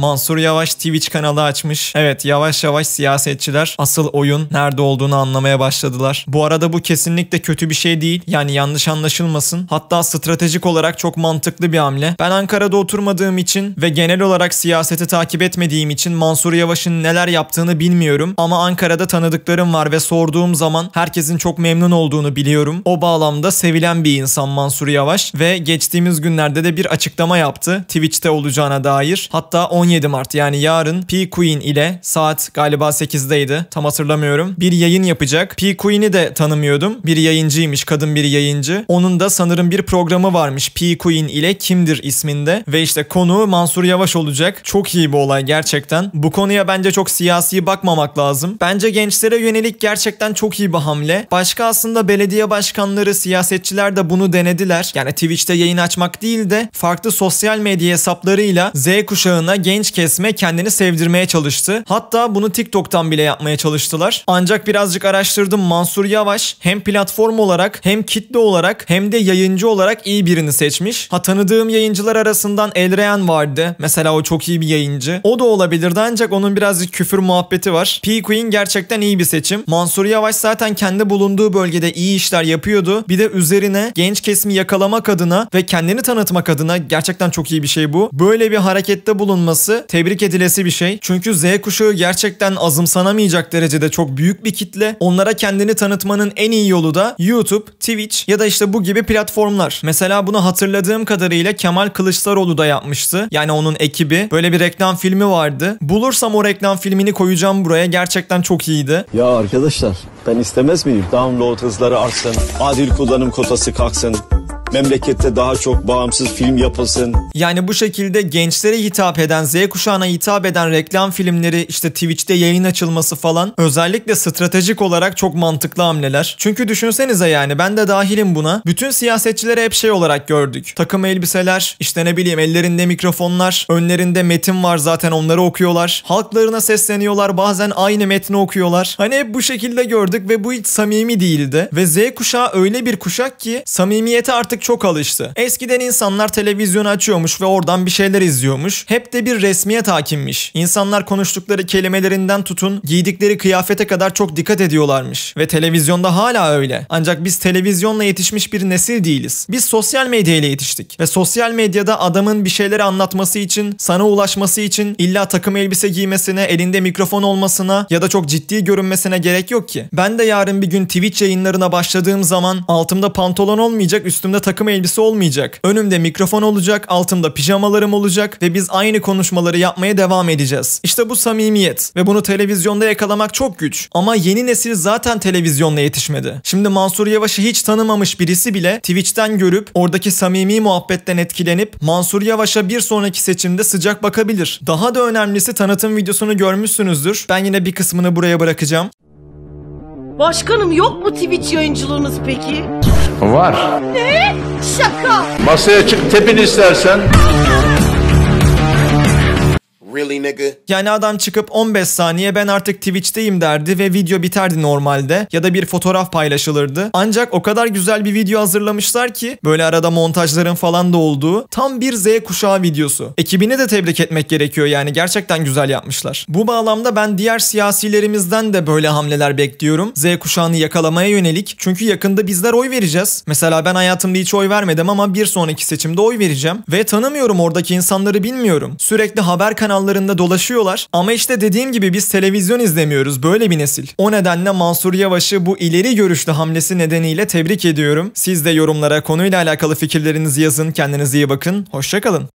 Mansur Yavaş Twitch kanalı açmış. Evet yavaş yavaş siyasetçiler asıl oyun nerede olduğunu anlamaya başladılar. Bu arada bu kesinlikle kötü bir şey değil. Yani yanlış anlaşılmasın. Hatta stratejik olarak çok mantıklı bir hamle. Ben Ankara'da oturmadığım için ve genel olarak siyaseti takip etmediğim için Mansur Yavaş'ın neler yaptığını bilmiyorum. Ama Ankara'da tanıdıklarım var ve sorduğum zaman herkesin çok memnun olduğunu biliyorum. O bağlamda sevilen bir insan Mansur Yavaş ve geçtiğimiz günlerde de bir açıklama yaptı. Twitch'te olacağına dair. Hatta 10 17 Mart yani yarın P Queen ile saat galiba 8'deydi tam hatırlamıyorum. Bir yayın yapacak. P Queen'i de tanımıyordum. Bir yayıncıymış kadın bir yayıncı. Onun da sanırım bir programı varmış P Queen ile Kimdir isminde ve işte konu Mansur Yavaş olacak. Çok iyi bir olay gerçekten. Bu konuya bence çok siyasi bakmamak lazım. Bence gençlere yönelik gerçekten çok iyi bir hamle. Başka aslında belediye başkanları, siyasetçiler de bunu denediler. Yani Twitch'te yayın açmak değil de farklı sosyal medya hesaplarıyla Z kuşağına genç genç kesme kendini sevdirmeye çalıştı. Hatta bunu TikTok'tan bile yapmaya çalıştılar. Ancak birazcık araştırdım Mansur Yavaş hem platform olarak hem kitle olarak hem de yayıncı olarak iyi birini seçmiş. Ha tanıdığım yayıncılar arasından Elreyan vardı. Mesela o çok iyi bir yayıncı. O da olabilirdi ancak onun birazcık küfür muhabbeti var. P Queen gerçekten iyi bir seçim. Mansur Yavaş zaten kendi bulunduğu bölgede iyi işler yapıyordu. Bir de üzerine genç kesimi yakalamak adına ve kendini tanıtmak adına gerçekten çok iyi bir şey bu. Böyle bir harekette bulunması olması tebrik edilesi bir şey. Çünkü Z kuşağı gerçekten azımsanamayacak derecede çok büyük bir kitle. Onlara kendini tanıtmanın en iyi yolu da YouTube, Twitch ya da işte bu gibi platformlar. Mesela bunu hatırladığım kadarıyla Kemal Kılıçdaroğlu da yapmıştı. Yani onun ekibi. Böyle bir reklam filmi vardı. Bulursam o reklam filmini koyacağım buraya. Gerçekten çok iyiydi. Ya arkadaşlar ben istemez miyim? Download hızları artsın, adil kullanım kotası kalksın, memlekette daha çok bağımsız film yapılsın. Yani bu şekilde gençlere hitap eden, Z kuşağına hitap eden reklam filmleri işte Twitch'te yayın açılması falan özellikle stratejik olarak çok mantıklı hamleler. Çünkü düşünsenize yani ben de dahilim buna. Bütün siyasetçileri hep şey olarak gördük. Takım elbiseler, işte ne bileyim ellerinde mikrofonlar, önlerinde metin var zaten onları okuyorlar. Halklarına sesleniyorlar bazen aynı metni okuyorlar. Hani hep bu şekilde gördük ve bu hiç samimi değildi. Ve Z kuşağı öyle bir kuşak ki samimiyeti artık artık çok alıştı. Eskiden insanlar televizyon açıyormuş ve oradan bir şeyler izliyormuş. Hep de bir resmiyet hakimmiş. İnsanlar konuştukları kelimelerinden tutun, giydikleri kıyafete kadar çok dikkat ediyorlarmış. Ve televizyonda hala öyle. Ancak biz televizyonla yetişmiş bir nesil değiliz. Biz sosyal medyayla yetiştik. Ve sosyal medyada adamın bir şeyleri anlatması için, sana ulaşması için illa takım elbise giymesine, elinde mikrofon olmasına ya da çok ciddi görünmesine gerek yok ki. Ben de yarın bir gün Twitch yayınlarına başladığım zaman altımda pantolon olmayacak, üstümde takım takım elbise olmayacak. Önümde mikrofon olacak, altımda pijamalarım olacak ve biz aynı konuşmaları yapmaya devam edeceğiz. İşte bu samimiyet ve bunu televizyonda yakalamak çok güç. Ama yeni nesil zaten televizyonla yetişmedi. Şimdi Mansur Yavaş'ı hiç tanımamış birisi bile Twitch'ten görüp oradaki samimi muhabbetten etkilenip Mansur Yavaş'a bir sonraki seçimde sıcak bakabilir. Daha da önemlisi tanıtım videosunu görmüşsünüzdür. Ben yine bir kısmını buraya bırakacağım. Başkanım yok mu Twitch yayıncılığınız peki? Var. Ne? Şaka. Masaya çık tepin istersen. Really nigga? Yani adam çıkıp 15 saniye ben artık Twitch'teyim derdi ve video biterdi normalde ya da bir fotoğraf paylaşılırdı. Ancak o kadar güzel bir video hazırlamışlar ki böyle arada montajların falan da olduğu tam bir Z kuşağı videosu. Ekibini de tebrik etmek gerekiyor yani gerçekten güzel yapmışlar. Bu bağlamda ben diğer siyasilerimizden de böyle hamleler bekliyorum. Z kuşağını yakalamaya yönelik çünkü yakında bizler oy vereceğiz. Mesela ben hayatımda hiç oy vermedim ama bir sonraki seçimde oy vereceğim ve tanımıyorum oradaki insanları bilmiyorum. Sürekli haber kanalı ekranlarında dolaşıyorlar. Ama işte dediğim gibi biz televizyon izlemiyoruz böyle bir nesil. O nedenle Mansur Yavaş'ı bu ileri görüşlü hamlesi nedeniyle tebrik ediyorum. Siz de yorumlara konuyla alakalı fikirlerinizi yazın. Kendinize iyi bakın. Hoşçakalın.